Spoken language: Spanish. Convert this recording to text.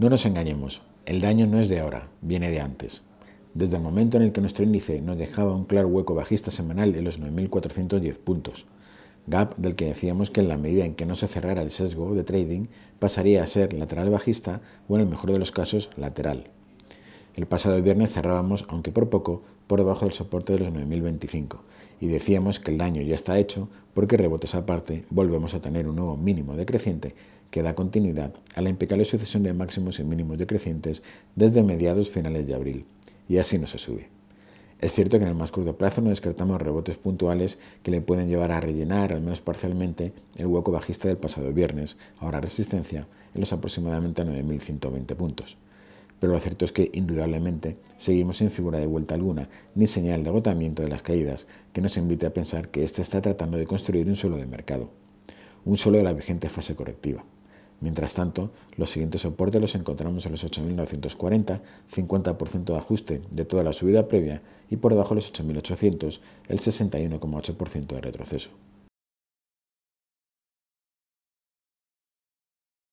No nos engañemos, el daño no es de ahora, viene de antes. Desde el momento en el que nuestro índice nos dejaba un claro hueco bajista semanal en los 9.410 puntos, gap del que decíamos que en la medida en que no se cerrara el sesgo de trading pasaría a ser lateral bajista o en el mejor de los casos lateral. El pasado viernes cerrábamos, aunque por poco, por debajo del soporte de los 9.025 y decíamos que el daño ya está hecho porque rebotes aparte volvemos a tener un nuevo mínimo decreciente que da continuidad a la impecable sucesión de máximos y mínimos decrecientes desde mediados finales de abril y así no se sube. Es cierto que en el más corto plazo no descartamos rebotes puntuales que le pueden llevar a rellenar, al menos parcialmente, el hueco bajista del pasado viernes, ahora resistencia, en los aproximadamente 9.120 puntos pero lo cierto es que indudablemente seguimos sin figura de vuelta alguna, ni señal de agotamiento de las caídas, que nos invite a pensar que éste está tratando de construir un suelo de mercado, un suelo de la vigente fase correctiva. Mientras tanto, los siguientes soportes los encontramos en los 8.940, 50% de ajuste de toda la subida previa, y por debajo de los 8.800, el 61,8% de retroceso.